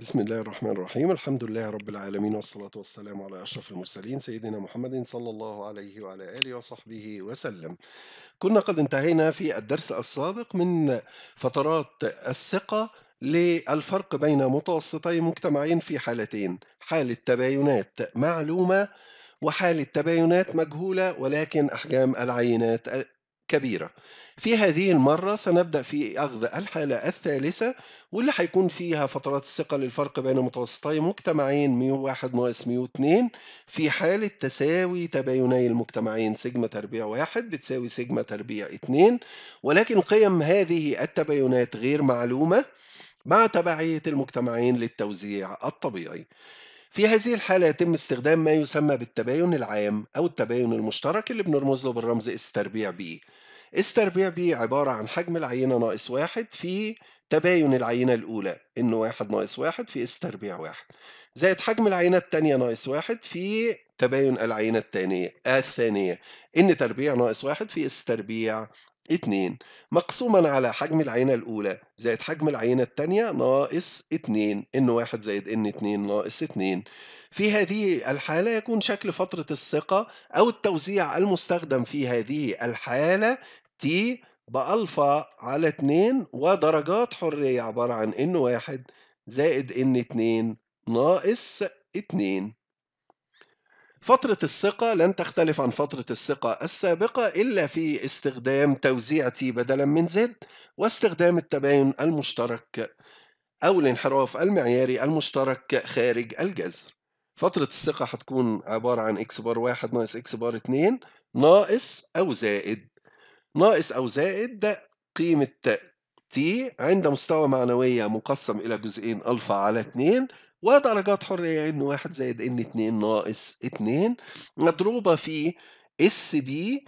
بسم الله الرحمن الرحيم الحمد لله رب العالمين والصلاة والسلام على أشرف المرسلين سيدنا محمد صلى الله عليه وعلى آله وصحبه وسلم كنا قد انتهينا في الدرس السابق من فترات الثقة للفرق بين متوسطي مجتمعين في حالتين حالة تباينات معلومة وحالة تباينات مجهولة ولكن أحجام العينات كبيرة في هذه المرة سنبدأ في أخذ الحالة الثالثة واللي هيكون فيها فترات الثقة للفرق بين متوسطي مجتمعين ميو واحد ناقص ميو اتنين في حالة تساوي تبايني المجتمعين سيجما تربيع واحد بتساوي سيجما تربيع اتنين ولكن قيم هذه التباينات غير معلومة مع تبعية المجتمعين للتوزيع الطبيعي في هذه الحالة يتم استخدام ما يسمى بالتباين العام أو التباين المشترك اللي بنرمز له بالرمز استربيع تربيع بي استربيع تربيع بي عبارة عن حجم العينة ناقص واحد في تباين العينة الأولى إن واحد ناقص واحد في استربيع تربيع واحد زائد حجم العينة التانية ناقص واحد في تباين العينة التانية الثانية إن تربيع ناقص واحد في استربيع تربيع 2 مقسوما على حجم العينة الأولى زائد حجم العينة الثانية ناقص 2 N1 زائد N2 ناقص 2 في هذه الحالة يكون شكل فترة الثقة أو التوزيع المستخدم في هذه الحالة T بألفا على 2 ودرجات حرية عبارة عن N1 زائد N2 ناقص 2 فترة الثقة لن تختلف عن فترة الثقة السابقة إلا في استخدام توزيع T بدلا من Z واستخدام التباين المشترك أو الانحراف المعياري المشترك خارج الجذر فترة الثقة هتكون عبارة عن إكس بار واحد ناقص إكس بار اتنين ناقص أو زائد ناقص أو زائد ده قيمة T عند مستوى معنوية مقسم إلى جزئين ألفا على اتنين ودرجات حرية إن واحد زائد إن اتنين ناقص اتنين مضروبة في اس بي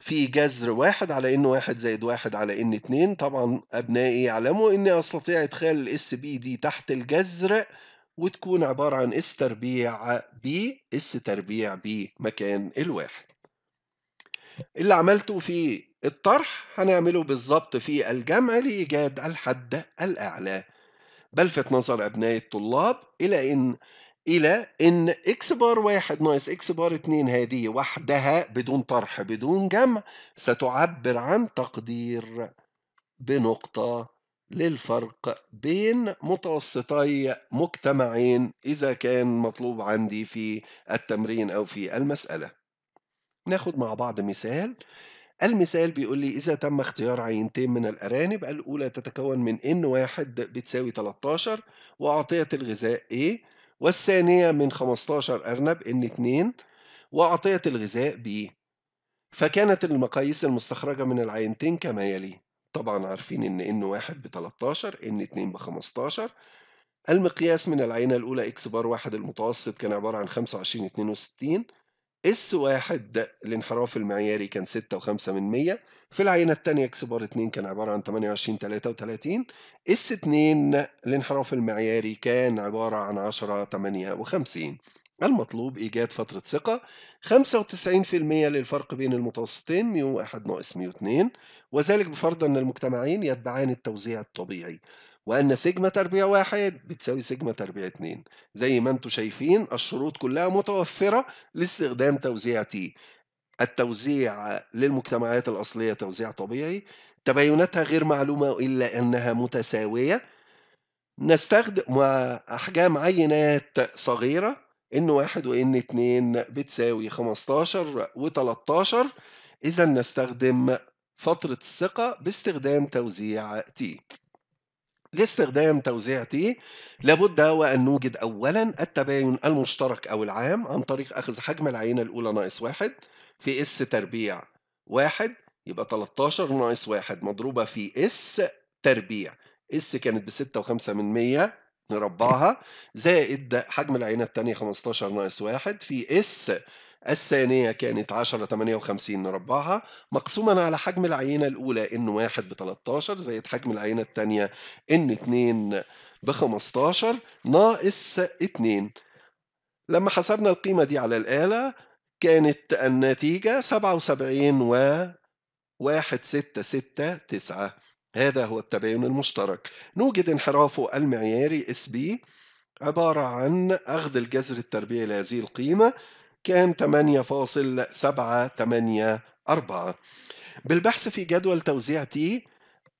في جذر واحد على ان واحد زائد واحد على ان اتنين طبعا ابنائي يعلموا اني استطيع ادخال الاس بي دي تحت الجذر وتكون عبارة عن اس تربيع بي اس تربيع بي مكان الواحد اللي عملته في الطرح هنعمله بالظبط في الجمع لإيجاد الحد الأعلى بلفت نظر أبناء الطلاب إلى إن إلى إن إكس بار واحد ناقص إكس بار اتنين هذه وحدها بدون طرح بدون جمع ستعبر عن تقدير بنقطة للفرق بين متوسطي مجتمعين إذا كان مطلوب عندي في التمرين أو في المسألة. ناخد مع بعض مثال المثال بيقول لي إذا تم اختيار عينتين من الأرانب الأولى تتكون من N 1 بتساوي 13 وأعطيت الغذاء A والثانية من 15 أرنب N2 وأعطيت الغذاء B فكانت المقاييس المستخرجة من العينتين كما يلي طبعا عارفين إن N N1 ب 13 N2 ب 15 المقياس من العينة الأولى X بار واحد المتوسط كان عبارة عن 25 62 اس واحد الانحراف المعياري كان 6.5 من 100 في العينة الثانية اكس بار 2 كان عبارة عن 28 33 اس 2 الانحراف المعياري كان عبارة عن 10 58 المطلوب إيجاد فترة ثقة 95% للفرق بين المتوسطين ميو 1 ناقص ميو 2 وذلك بفرض أن المجتمعين يتبعان التوزيع الطبيعي وأن سيجما تربيع واحد بتساوي سيجما تربيع اتنين زي ما انتم شايفين الشروط كلها متوفرة لاستخدام توزيع تي التوزيع للمجتمعات الأصلية توزيع طبيعي تبايناتها غير معلومة إلا أنها متساوية نستخدم أحجام عينات صغيرة إن واحد وإن اتنين بتساوي 15 و13 إذا نستخدم فترة الثقة باستخدام توزيع تي لاستخدام توزيع تي لابد وأن نوجد أولا التباين المشترك أو العام عن طريق أخذ حجم العينة الأولى ناقص واحد في اس تربيع واحد يبقى 13 ناقص واحد مضروبة في اس تربيع اس كانت ب 6.5 من 100 نربعها زائد حجم العينة الثانيه 15 ناقص واحد في اس الثانية كانت 10 58 مربعها مقسوما على حجم العينة الأولى إن 1 ب 13 زائد حجم العينة الثانية إن 2 ب 15 ناقص 2 لما حسبنا القيمة دي على الآلة كانت النتيجة 77 و 1669 هذا هو التباين المشترك نوجد انحرافه المعياري اس بي عبارة عن أخذ الجذر التربيعي لهذه القيمة كان 8.784 بالبحث في جدول توزيع تي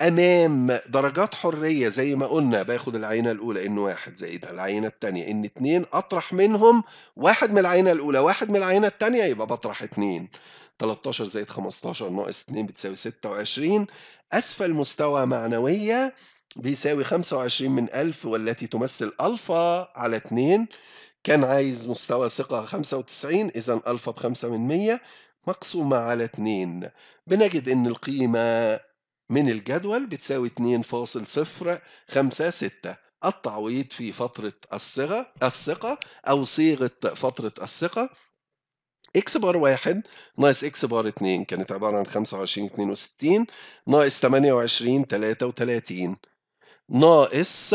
امام درجات حريه زي ما قلنا باخد العينه الاولى ان واحد زائد العينه الثانيه ان اتنين اطرح منهم واحد من العينه الاولى واحد من العينه الثانيه يبقى بطرح اتنين 13 زائد 15 ناقص 2 بتساوي 26 اسفل مستوى معنويه بيساوي 25 من 1000 والتي تمثل الفا على 2 كان عايز مستوى ثقة 95 إذا ألفا بخمسة من مية مقسومة على اتنين بنجد إن القيمة من الجدول بتساوي 2.056 التعويض في فترة الصغة الثقة أو صيغة فترة الثقة اكس بار 1 ناقص اكس بار 2 كانت عبارة عن 25 62 ناقص 28 33 ناقص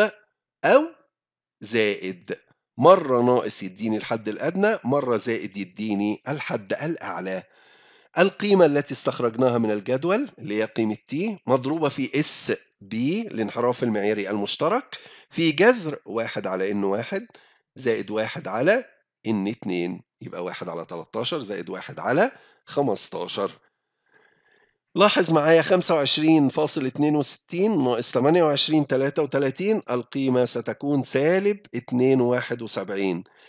أو زائد مرة ناقص يديني الحد الأدنى مرة زائد يديني الحد الأعلى القيمة التي استخرجناها من الجدول اللي هي قيمة t مضروبة في S B الانحراف المعياري المشترك في جذر واحد على N واحد زائد واحد على N اتنين يبقى واحد على 13 زائد واحد على 15 لاحظ معايا 25.62 ناقص 28.33 القيمة ستكون سالب 2.71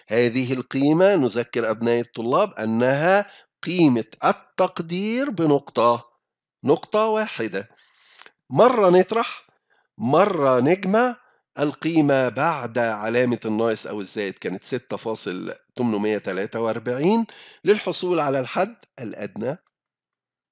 هذه القيمة نذكر أبناء الطلاب أنها قيمة التقدير بنقطة نقطة واحدة مرة نطرح مرة نجمع القيمة بعد علامة الناقص أو الزائد كانت 6.843 للحصول على الحد الأدنى